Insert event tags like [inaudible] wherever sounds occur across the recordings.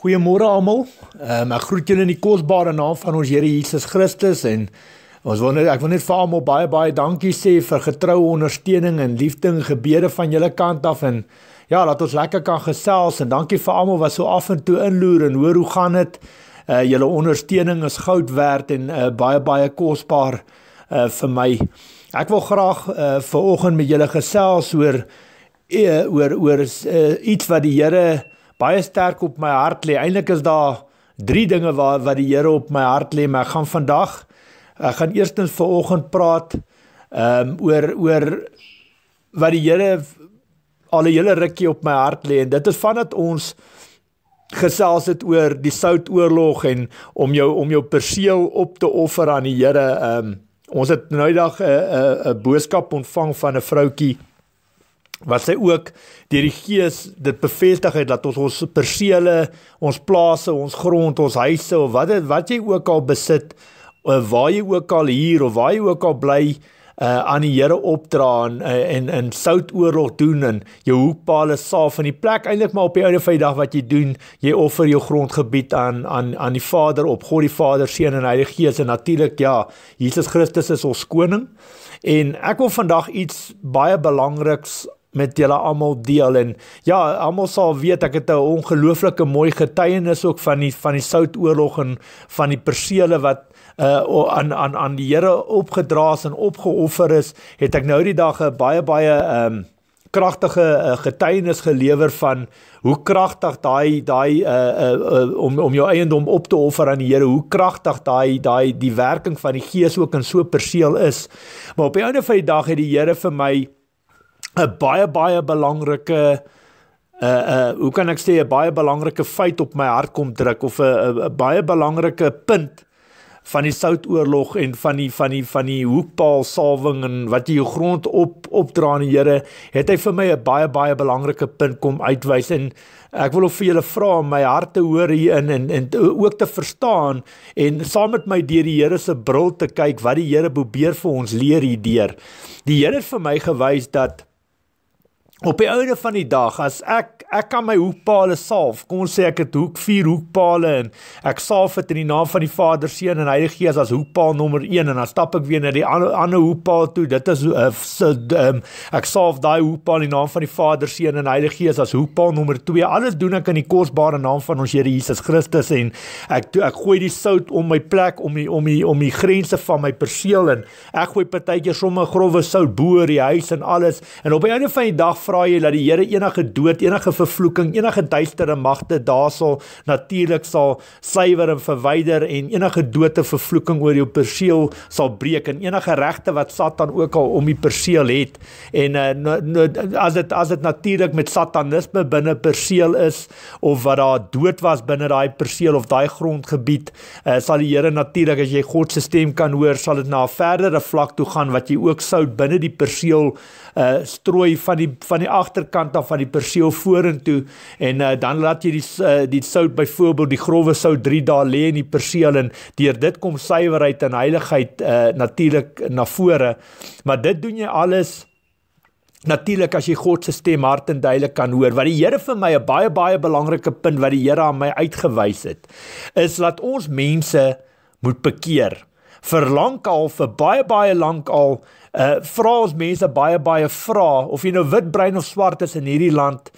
Goeiemôre almal. Ehm um, ek groet julle in die kosbare naam van ons Here Jesus Christus en ons wil net ek wil net vir almal baie baie dankie sê vir getroue ondersteuning en liefde en gebede van julle kant af en ja, laat ons lekker kan gesels en dankie vir almal wat so af en toe inloer en hoor hoe gaan dit. Eh uh, julle ondersteuning is goud werd en uh, baie baie kosbaar uh, vir my. Ek wil graag uh, eh, ver oggend met julle gesels oor uh, oor oor uh, iets wat die Here baie sterk op my hart lê. Eintlik is daar drie dinge waar wat die Here op my hart lê, maar ek gaan vandag ek gaan eerstens vanoggend praat ehm um, oor oor wat die Here al 'n hele rukkie op my hart lê en dit is vandat ons gesels het oor die soutoorlog en om jou om jou perseel op te offer aan die Here. Ehm um, ons het nou dag 'n 'n 'n boodskap ontvang van 'n vroutjie wat sy ook deur die gees dit bevestig het dat ons ons perseele, ons plase, ons grond, ons huise of wat dit wat jy ook al besit, eh, waar jy ook al hier of waar jy ook al bly uh, aan die Here opdra en eh, en in soutoorlog doen en jou hoekpaale saaf in die plek eintlik maar op die ouene Vrydag wat jy doen, jy offer jou grondgebied aan aan aan die Vader op God die Vader seën en Heilige Gees en natuurlik ja, Jesus Christus is ons koning. En ek wil vandag iets baie belangriks met julle almal deel en ja, almal sal weet ek het 'n ongelooflike mooi getuienis ook van die van die Soutoorlog en van die persele wat uh aan aan aan die Here opgedra is en opgeoffer is, het ek nou die dag 'n baie baie um ehm, kragtige eh, getuienis gelewer van hoe kragtig daai daai uh om om jou eiendom op te offer aan die Here, hoe kragtig daai daai die werking van die Gees ook in so perseel is. Maar op die einde van die dag het die Here vir my 'n baie baie belangrike uh uh hoe kan ek sê 'n baie belangrike feit op my hart kom druk of 'n baie belangrike punt van die soutoorlog en van die van die van die hoekpaal salwing en wat jy grond op opdra aan die Here het hy vir my 'n baie baie belangrike punt kom uitwys en ek wil op vir julle vra om my hart te hoor hier in en en ook te verstaan en saam met my deur die Here se bril te kyk wat die Here probeer vir ons leer hier deur die Here het vir my gewys dat op die einde van die dag as ek ek kan my hoekpaale salf kom ons sê ek het hoek 4 hoekpaale en ek salf dit in die naam van die Vader seun en Heilige Gees as hoekpaal nommer 1 en dan stap ek weer na die ander ander hoekpaal toe dit is uh, eh, so, um, ehm, ek salf daai hoekpaal in die naam van die Vader seun en Heilige Gees as hoekpaal nommer 2 alles doen ek in die kosbare naam van ons Here Jesus Christus en ek ek gooi die sout om my plek om die, om die, om die grense van my perseel en ek gooi partykeer sommer grouwe sout boor die huis en alles en op die einde van die dag vra jy dat die Here enige dood, enige vervloeking, enige duistere magte daarsal natuurlik sal suiwer en verwyder en enige dote vervloeking oor jou perseel sal breek en enige regte wat Satan ook al om die perseel het. En uh, as dit as dit natuurlik met satanisme binne perseel is of wat daar dood was binne daai perseel of daai grondgebied, uh, sal die Here natuurlik as jy God se stem kan hoor, sal dit na 'n verdere vlak toe gaan wat jy ook sou binne die perseel Eh, strooi van die van die agterkant af van die perseel vorentoe en uh, dan laat jy die uh, die sout byvoorbeeld die grouwe sout 3 dae lê in die perseel en deur dit kom suiwerheid en heiligheid uh, natuurlik na vore maar dit doen jy alles Natuurlik as jy God se stem hart en duidelik kan hoor, wat die Here vir my 'n baie baie belangrike punt wat die Here aan my uitgewys het, is dat ons mense moet bekeer. Verlang al vir baie baie lank al uh, vra ons mense baie baie vra of jy nou wit brein of swart is in hierdie land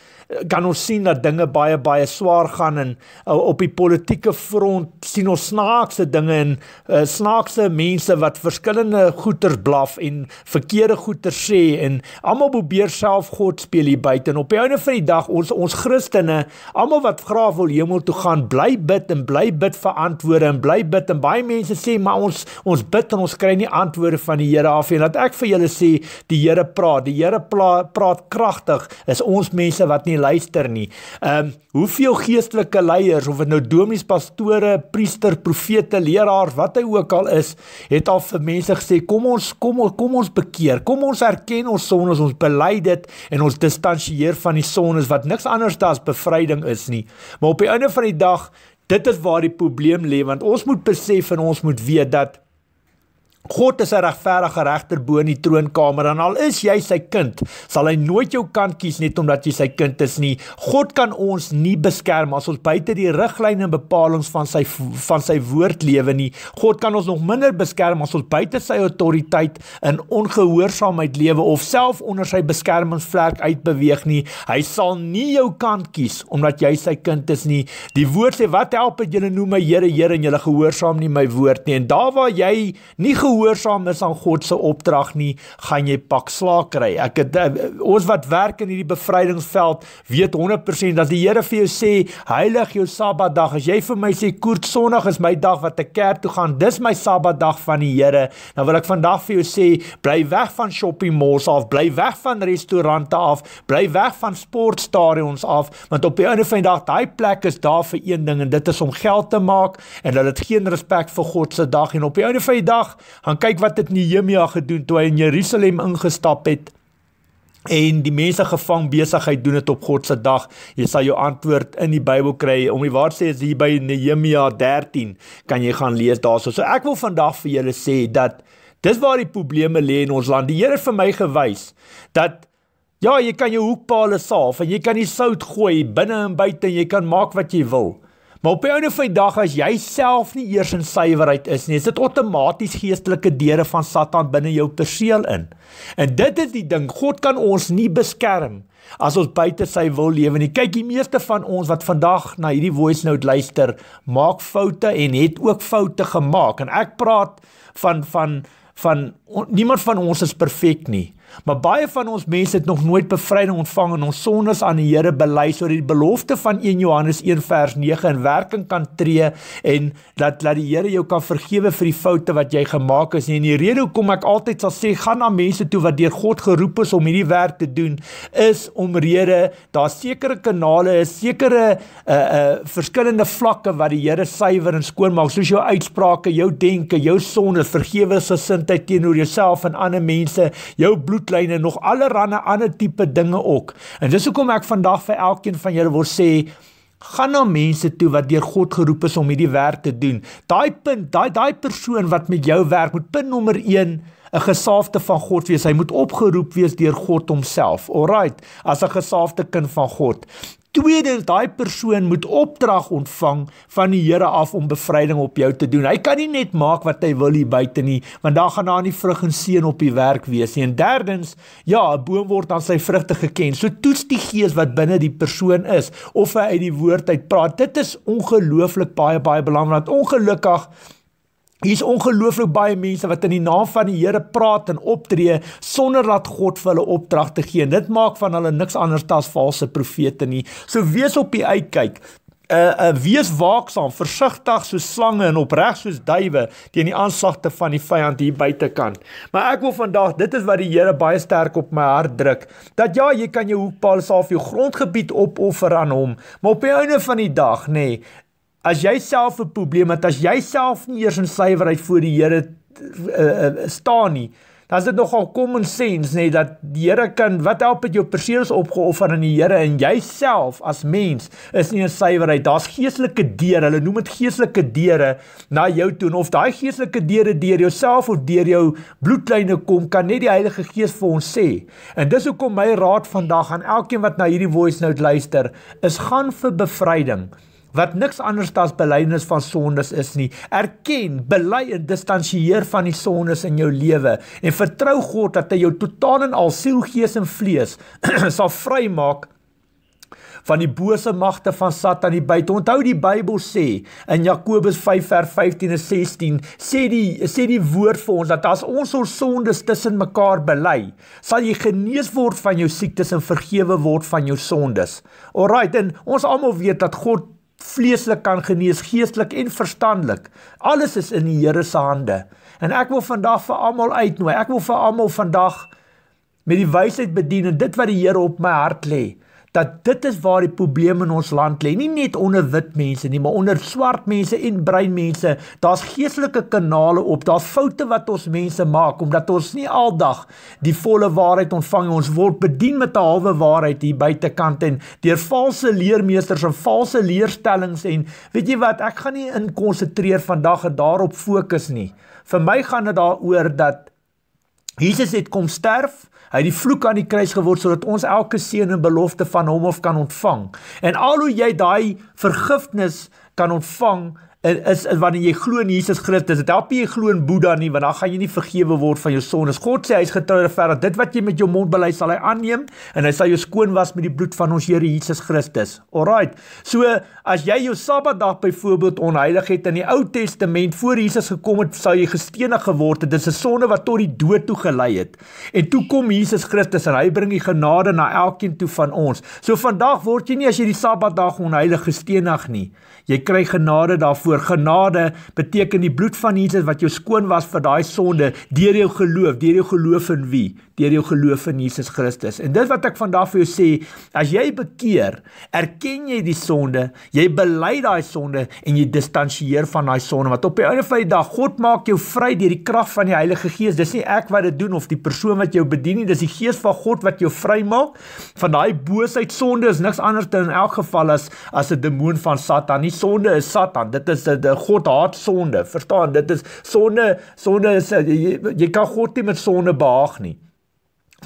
kan ons sien dat dinge baie baie swaar gaan en uh, op die politieke front sien ons snaakse dinge en uh, snaakse mense wat verskillende goeters blaf en verkeerde goeters sê en almal probeer self God speel hier buite en op die einde van die dag ons ons Christene almal wat graag wil hemel toe gaan bly bid en bly bid vir antwoorde en bly bid en baie mense sê maar ons ons bid en ons kry nie antwoorde van die Here af en dat ek vir julle sê die Here praat die Here praat kragtig is ons mense wat nie luister nie. Ehm um, hoeveel geestelike leiers of dit nou dominees, pastore, priester, profete, leraars, wat hy ook al is, het al vir mense gesê kom ons kom ons kom ons bekeer. Kom ons erken ons sondes, ons bely dit en ons distansieer van die sondes wat niks anders as bevryding is nie. Maar op die einde van die dag, dit is waar die probleem lê want ons moet besef en ons moet weet dat God is 'n regverdige regter bo in die troonkamer en al is jy sy kind, sal hy nooit jou kant kies net omdat jy sy kind is nie. God kan ons nie beskerm as ons buite die riglyne en bepalinge van sy van sy woord lewe nie. God kan ons nog minder beskerm as ons buite sy autoriteit in ongehoorsaamheid lewe of self onder sy beskermingsvlek uitbeweeg nie. Hy sal nie jou kant kies omdat jy sy kind is nie. Die woord sê wat help dit julle noem my Here, Here en julle gehoorsaam nie my woord nie. En daar waar jy nie gehoorsaam is aan God se opdrag nie, gaan jy pak slaag kry. Ek het eh, ons wat werk in hierdie bevrydingsveld weet 100% dat die Here vir jou sê, heilig jou Sabbatdag. As jy vir my sê koert Sondag is my dag wat ek kerk toe gaan, dis my Sabbatdag van die Here, dan wil ek vandag vir jou sê, bly weg van shopping malls af, bly weg van restaurante af, bly weg van sportstadions af, want op die einde van die dag, daai plek is daar vir een ding en dit is om geld te maak en dat dit geen respek vir God se dag en op die einde van die dag gaan kyk wat het Nehemia gedoen toe hy in Jerusalem ingestap het en die mense gevang besigheid doen dit op God se dag. Jy sal jou antwoord in die Bybel kry. Om die waar sê is hier by Nehemia 13 kan jy gaan lees daarso. So ek wil vandag vir julle sê dat dis waar die probleme lê in ons land. Die Here vir my gewys dat ja, jy kan jou hoekpaale saaf en jy kan die sout gooi binne en buite en jy kan maak wat jy wil. Maar op 'n ander feit dag as jy self nie eers in suiwerheid is nie, is dit outomaties geestelike deure van Satan binne jou perseel in. En dit is die ding, God kan ons nie beskerm as ons buite sy wil lewe nie. Kyk, die meeste van ons wat vandag na hierdie voice note luister, maak foute en het ook foute gemaak. En ek praat van van van on, niemand van ons is perfek nie. Maar baie van ons mense het nog nooit bevryding ontvang en ons sondes aan die Here bely sodat die belofte van 1 Johannes 1 vers 9 in werking kan tree en dat laat die Here jou kan vergewe vir die foute wat jy gemaak het. En die rede hoekom ek altyd sal sê gaan na mense toe wat deur God geroep is om hierdie werk te doen is omrede daar sekere kanale is sekere uh uh verskillende vlakke wat die Here suiwer en skoon maak soos jou uitsprake, jou denke, jou sonde, vergewe se sintheid teenoor jouself en ander mense, jou bloed voetlyne nog allerlei ander tipe dinge ook. En dis hoekom ek vandag vir elkeen van julle wil sê gaan na mense toe wat deur God geroep is om hierdie werk te doen. Daai punt, daai daai persoon wat met jou werk moet punt nommer 1 'n gesaafde van God wees. Hy moet opgeroep wees deur God homself. Alraight, as 'n gesaafde kind van God. Tweedens, daai persoon moet opdrag ontvang van die Here af om bevryding op jou te doen. Hy kan nie net maak wat hy wil hier buite nie, want daar gaan daar nie vrug en seën op die werk wees nie. En derdens, ja, 'n boom word aan sy vrugte geken. So toets die gees wat binne die persoon is of hy uit die woord uit praat. Dit is ongelooflik baie baie belangrik. Ongelukkig Hier is ongelooflik baie mense wat in die naam van die Here praat en optree sonder dat God vir hulle opdrag te gee. Dit maak van hulle niks anders as valse profete nie. So wees op die uitkyk. Uh, uh wees waaksaam, versigtig soos slange en opreg soos duwe teen die aanslagte van die vyand hier buitekant. Maar ek wil vandag, dit is wat die Here baie sterk op my hart druk, dat ja, jy kan jou hoekpaal self jou grondgebied opoffer aan hom, maar op die einde van die dag, nê, nee, as jy self 'n probleem het, as jy self nie eers in suiwerheid voor die Here uh, staan nie, dan is dit nogal common sense nê dat die Here kan wat help met jou perseels opgeoffer aan die Here en jouself as mens is nie in suiwerheid. Daar's geestelike deure, hulle noem dit geestelike deure na jou toe en of daai geestelike deure deur jouself of deur jou bloedlyne kom, kan net die Heilige Gees vir ons sê. En dis hoekom my raad vandag aan elkeen wat na hierdie voice note luister, is gaan vir bevryding wat niks anders as belydenis van sondes is nie. Erken, bely en distansieer van die sondes in jou lewe en vertrou God dat hy jou totaal en al siel, gees en vlees [clears throat] sal vrymaak van die bose magte van Satan die buite. Onthou die Bybel sê in Jakobus 5 vers 15 en 16 sê die sê die woord vir ons dat as ons ons sondes tussen mekaar bely, sal jy genees word van jou siektes en vergewe word van jou sondes. Alraight, en ons almal weet dat God vleeslik kan genees, geestelik en verstandelik. Alles is in die Here se hande. En ek wil vandag vir almal uitnooi. Ek wil vir almal vandag met die wysheid bedien en dit wat die Here op my hart lê dat dit is waar die probleem in ons land lê. Nie net onder wit mense nie, maar onder swart mense en bruin mense. Daar's geestelike kanale op. Daar's foute wat ons mense maak omdat ons nie aldag die volle waarheid ontvang nie. Ons word bedien met 'n halwe waarheid hier buitekant en deur valse leermeesters en valse leerstellings en weet jy wat, ek gaan nie in konsentreer vandag en daarop fokus nie. Vir my gaan dit daaroor dat Jesus het kom sterf Hy het die vloek aan die kruis geword sodat ons elke seën en belofte van hom af kan ontvang. En al hoe jy daai vergifnis kan ontvang is, is wanneer jy glo in Jesus Christus, dit help nie jy glo in Boeddha nie, want dan gaan jy nie vergewe word van jou sondes. God sê hy is getroue ver dat dit wat jy met jou mond bely sal hy aanneem en hy sal jou skoon was met die bloed van ons Here Jesus Christus. Alraight. So as jy jou Sabbatdag byvoorbeeld onheilig het in die Ou Testament voor Jesus gekom het, sou jy gestenig geword het. Dit is 'n sonde wat tot die dood toe gelei het. En toe kom Jesus Christus en hy bring die genade na elkeen toe van ons. So vandag word jy nie as jy die Sabbatdag onheilig gestenig nie. Jy kry genade daarvoor voor genade beteken die bloed van Jesus wat jou skoon was vir daai sonde deur jou geloof deur jou geloof in wie deur jou geloof in Jesus Christus en dit wat ek vandag vir jou sê as jy bekeer erken jy die sonde jy bely daai sonde en jy distansieer van daai sonde wat op die einde van die dag God maak jou vry deur die krag van die Heilige Gees dis nie ek wat dit doen of die persoon wat jou bedien nie dis die Gees van God wat jou vrymaak van daai boosheid sonde is niks anders dan in elk geval as as 'n demoon van Satan nie sonde is Satan dit is is dat eh, God haat sonde. Verstaan, dit is sonde, sonde is eh, jy, jy kan God nie met sonde behaag nie.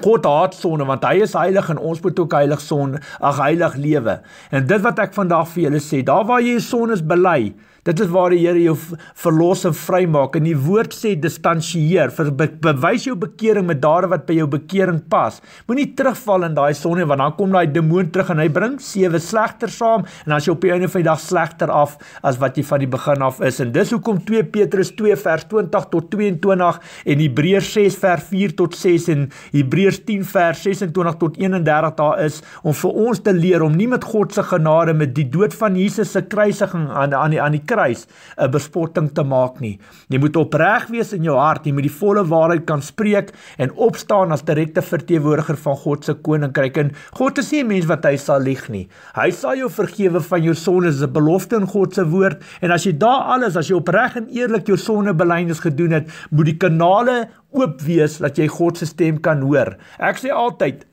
God haat sonde want hy is heilig en ons moet ook heilig son, ag heilig lewe. En dit wat ek vandag vir julle sê, daar waar jy sondes bely, Dit is waar die Here jou verlos en vrymaak. In die woord sê distansieer, vir be bewys jou bekering met dade wat by jou bekering pas. Moenie terugval in daai sonde want dan kom daai demoon terug en hy bring sewe slegter saam en as jy op die einde van die dag slegter af as wat jy van die begin af is. En dis hoekom 2 Petrus 2 vers 20 tot 22 en Hebreërs 6 vers 4 tot 6 en Hebreërs 10 vers 26 tot 31 daar is om vir ons te leer om nie met God se genade met die dood van Jesus se kruisiging aan aan die aan die kruis 'n bespotting te maak nie. Jy moet opreg wees in jou hart, jy moet die volle waarheid kan spreek en opstaan as direkte verteenwoordiger van God se koninkryk. En God is nie 'n mens wat hy sal lieg nie. Hy sal jou vergewe van jou sondes, 'n belofte in God se woord. En as jy daar alles, as jy opreg en eerlik jou sonde belynes gedoen het, moet die kanale oop wees dat jy God se stem kan hoor. Ek sê altyd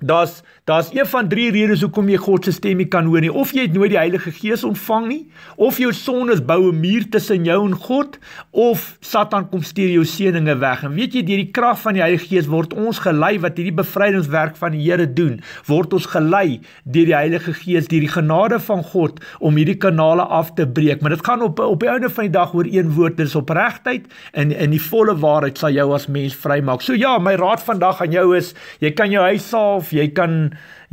Daar's daar's een van drie redes hoekom jy God se stem nie kan hoor nie. Of jy het nooit die Heilige Gees ontvang nie, of jou sondes bou 'n muur tussen jou en God, of Satan kom steur jou seëninge weg. En weet jy, deur die krag van die Heilige Gees word ons gelei wat hierdie bevrydingswerk van die Here doen. Word ons gelei deur die Heilige Gees, deur die genade van God om hierdie kanale af te breek. Maar dit gaan op op die einde van die dag oor een woord, dis opregtheid en in die volle waarheid sal jou as mens vrymaak. So ja, my raad vandag aan jou is, jy kan jou huis saal jy kan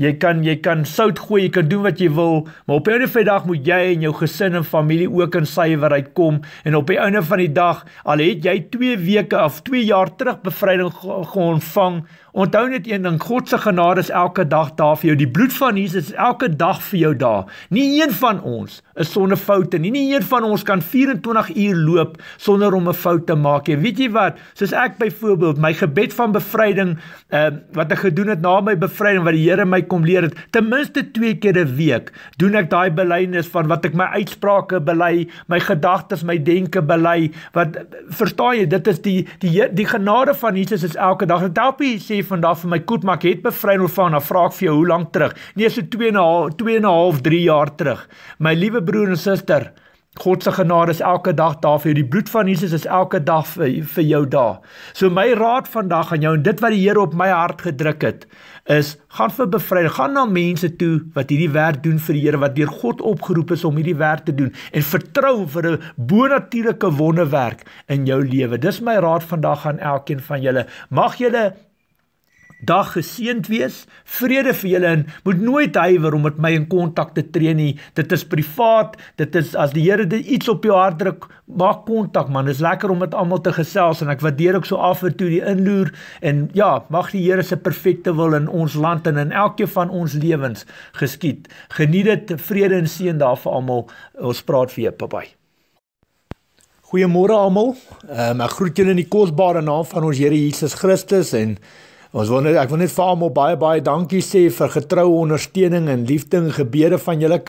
jy kan jy kan sout gooi, jy kan doen wat jy wil, maar op 'n ander dag moet jy en jou gesin en familie ook in suiwerheid kom en op die einde van die dag al het jy 2 weke of 2 jaar terug bevryding ge ontvang Onthou net een ding, God se genade is elke dag daar vir jou. Die bloed van Jesus is elke dag vir jou daar. Nie een van ons is sonder foute nie. Nie een van ons kan 24 uur loop sonder om 'n fout te maak nie. Weet jy wat? Soos ek byvoorbeeld my gebed van bevryding, uh, wat ek gedoen het na my bevryding wat die Here my kom leer het, ten minste 2 keer 'n week doen ek daai belydenis van wat ek my uitsprake bely, my gedagtes, my denke bely. Wat verstaan jy? Dit is die die die genade van Jesus is elke dag. Dit help jy sê asseblief van daar vir my koop maar ek het bevry nou van, dan vra ek vir jou hoe lank terug. Nee, so 2 en 'n half 2 en 'n half 3 jaar terug. My liewe broer en suster, God se genade is elke dag daar vir jou. Die bloed van Jesus is elke dag vir, vir jou daar. So my raad vandag aan jou en dit wat die Here op my hart gedruk het, is gaan vir bevryding, gaan na mense toe wat hierdie werk doen vir die Here wat deur God opgeroep is om hierdie werk te doen en vertrou vir 'n bonatuurlike wonderwerk in jou lewe. Dis my raad vandag aan elkeen van julle. Mag julle jy dag geseënd wees. Vrede vir julle en moet nooit huiwer om met my in kontak te tree nie. Dit is privaat. Dit is as die Here dit iets op jou hart druk, maak kontak man. Dit is lekker om met almal te gesels en ek waardeer ook so af en toe die inloer en ja, mag die Here se perfekte wil in ons land en in elkeen van ons lewens geskied. Geniet dit. Vrede en seën daar vir almal. Ons praat vir julle. Bye. Goeiemôre almal. Ehm um, ek groet julle in die kosbare naam van ons Here Jesus Christus en Ons wil net ek wil net vir almal baie baie dankie sê vir getroue ondersteuning en liefde en gebede van julle